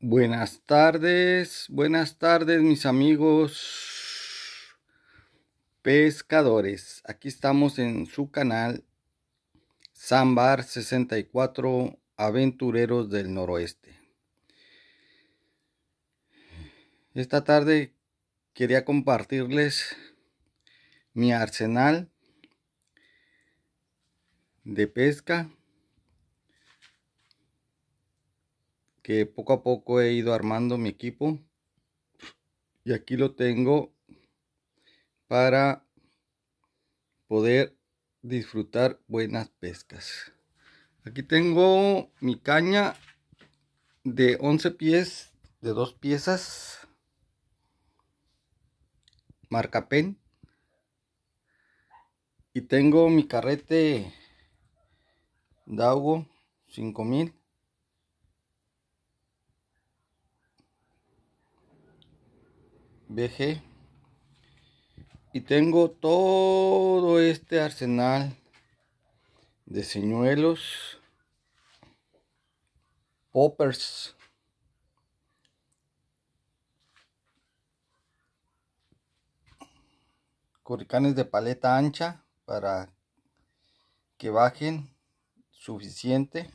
Buenas tardes, buenas tardes mis amigos pescadores. Aquí estamos en su canal Sambar 64 Aventureros del Noroeste. Esta tarde quería compartirles mi arsenal de pesca que poco a poco he ido armando mi equipo. Y aquí lo tengo para poder disfrutar buenas pescas. Aquí tengo mi caña de 11 pies, de dos piezas, marca pen. Y tengo mi carrete Daugo 5000 BG. Y tengo todo este arsenal de señuelos, poppers, curricanes de paleta ancha para que bajen suficiente,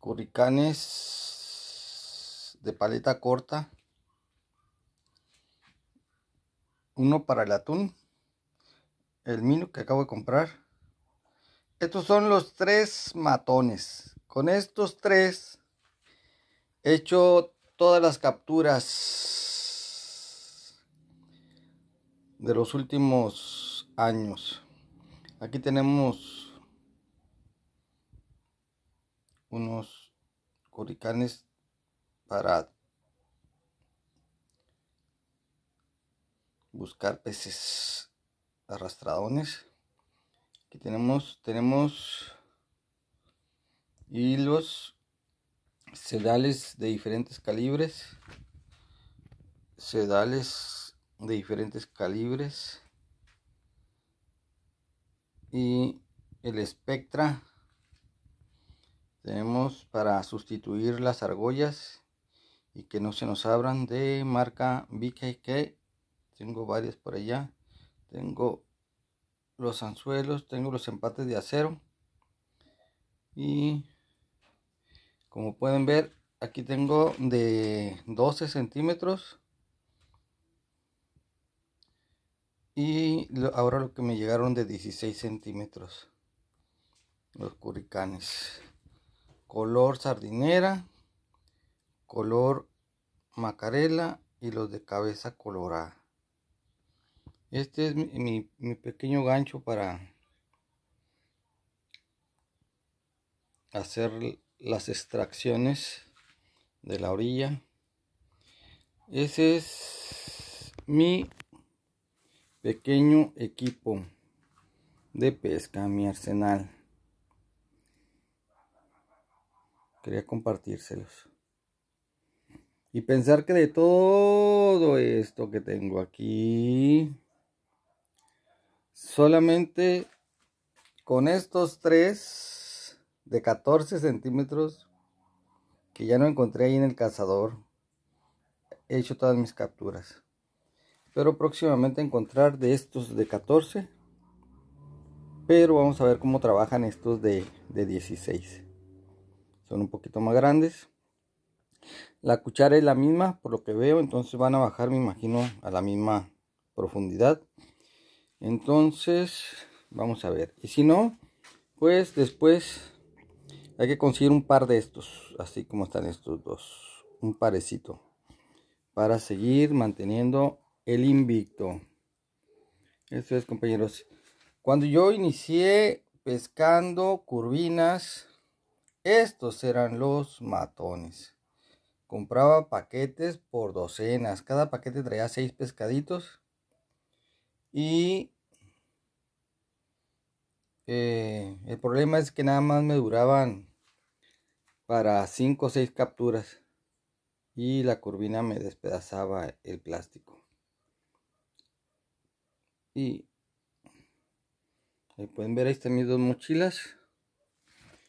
curricanes de paleta corta uno para el atún, el mino que acabo de comprar. Estos son los tres matones. Con estos tres he hecho todas las capturas de los últimos años. Aquí tenemos unos coricanes para buscar peces arrastradones aquí tenemos tenemos hilos sedales de diferentes calibres sedales de diferentes calibres y el espectra tenemos para sustituir las argollas y que no se nos abran de marca BKK tengo varias por allá. Tengo los anzuelos, tengo los empates de acero. Y como pueden ver, aquí tengo de 12 centímetros. Y ahora lo que me llegaron de 16 centímetros. Los curicanes. Color sardinera. Color macarela y los de cabeza colorada. Este es mi, pequeño gancho para hacer las extracciones de la orilla. Ese es mi pequeño equipo de pesca, mi arsenal. Quería compartírselos. Y pensar que de todo esto que tengo aquí, solamente con estos tres de 14 centímetros que ya no encontré ahí en el cazador he hecho todas mis capturas pero próximamente encontrar de estos de 14 pero vamos a ver cómo trabajan estos de, de 16 son un poquito más grandes la cuchara es la misma por lo que veo entonces van a bajar me imagino a la misma profundidad entonces, vamos a ver. Y si no, pues después hay que conseguir un par de estos, así como están estos dos. Un parecito. Para seguir manteniendo el invicto. Esto es, compañeros. Cuando yo inicié pescando curvinas, estos eran los matones. Compraba paquetes por docenas. Cada paquete traía seis pescaditos. Y eh, el problema es que nada más me duraban para 5 o 6 capturas. Y la curvina me despedazaba el plástico. Y pueden ver, ahí están mis dos mochilas.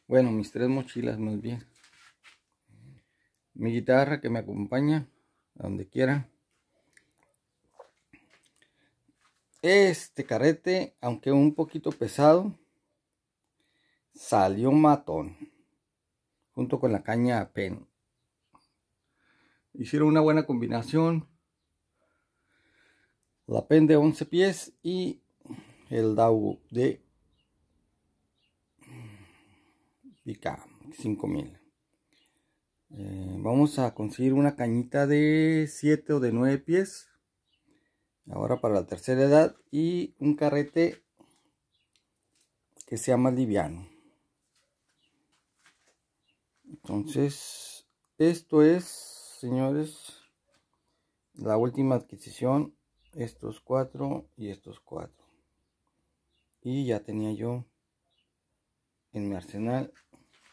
Bueno, mis tres mochilas más bien. Mi guitarra que me acompaña a donde quiera. Este carrete, aunque un poquito pesado, salió matón. Junto con la caña pen. Hicieron una buena combinación. La pen de 11 pies y el dau de pica 5000. Eh, vamos a conseguir una cañita de 7 o de 9 pies ahora para la tercera edad y un carrete que sea más liviano entonces esto es señores la última adquisición estos cuatro y estos cuatro y ya tenía yo en mi arsenal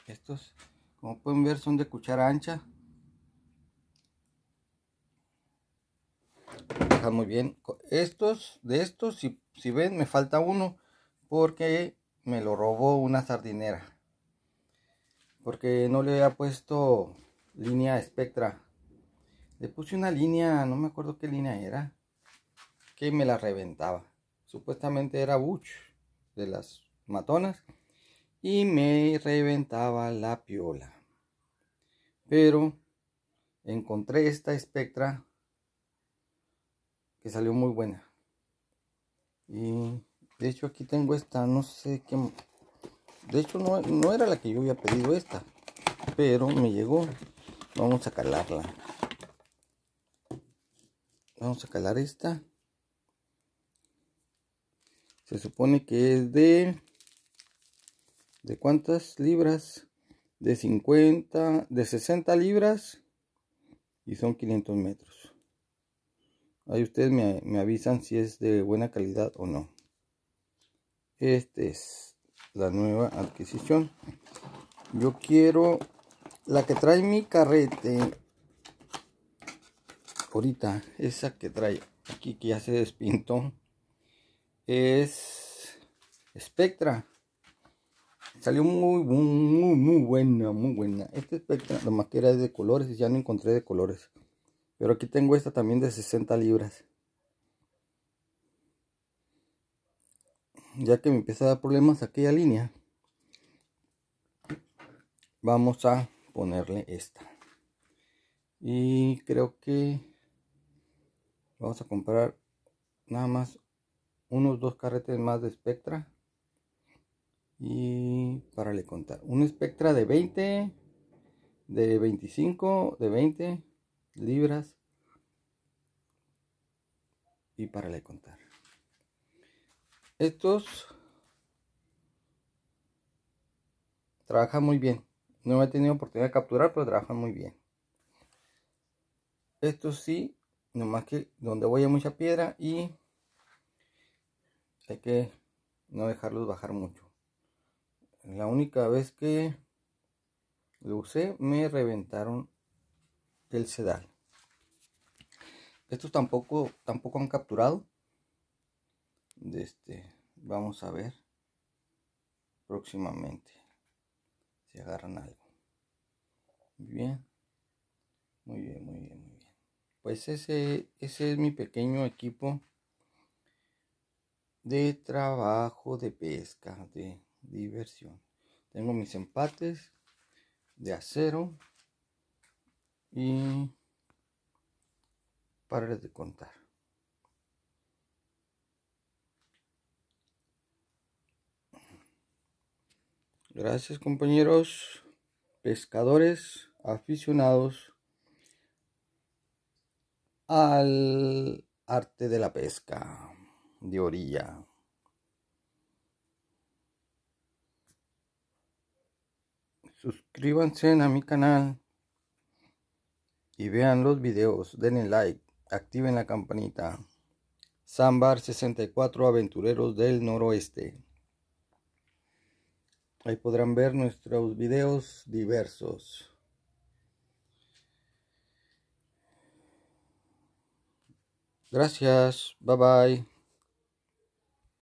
estos como pueden ver son de cuchara ancha muy bien. Estos, de estos, si, si ven, me falta uno. Porque me lo robó una sardinera. Porque no le había puesto línea espectra. Le puse una línea, no me acuerdo qué línea era. Que me la reventaba. Supuestamente era buch de las matonas. Y me reventaba la piola. Pero encontré esta espectra que salió muy buena. Y de hecho aquí tengo esta, no sé qué... De hecho no, no era la que yo había pedido esta, pero me llegó. Vamos a calarla. Vamos a calar esta. Se supone que es de... ¿De cuántas libras? De 50, de 60 libras y son 500 metros. Ahí ustedes me, avisan si es de buena calidad o no. Esta es la nueva adquisición. Yo quiero la que trae mi carrete. Ahorita, esa que trae aquí que ya se despintó. Es Spectra. Salió muy, muy, muy buena, muy buena. Este Spectra, la más que era de colores y ya no encontré de colores. Pero aquí tengo esta también de 60 libras. Ya que me empieza a dar problemas aquella línea. Vamos a ponerle esta. Y creo que vamos a comprar nada más unos dos carretes más de Spectra. Y para le contar, un Spectra de 20, de 25, de 20 libras y para le contar. Estos trabajan muy bien. No he tenido oportunidad de capturar, pero trabajan muy bien. Estos sí, nomás que donde voy hay mucha piedra y hay que no dejarlos bajar mucho. La única vez que lo usé me reventaron el sedal. Estos tampoco, tampoco han capturado. Este, vamos a ver próximamente si agarran algo. bien. Muy bien, muy bien, muy bien. Pues ese, ese es mi pequeño equipo de trabajo, de pesca, de diversión. Tengo mis empates de acero y para de contar. Gracias compañeros, pescadores, aficionados al arte de la pesca de orilla. Suscríbanse a mi canal y vean los videos, denle like, activen la campanita. Sambar 64 Aventureros del Noroeste. Ahí podrán ver nuestros videos diversos. Gracias, bye bye.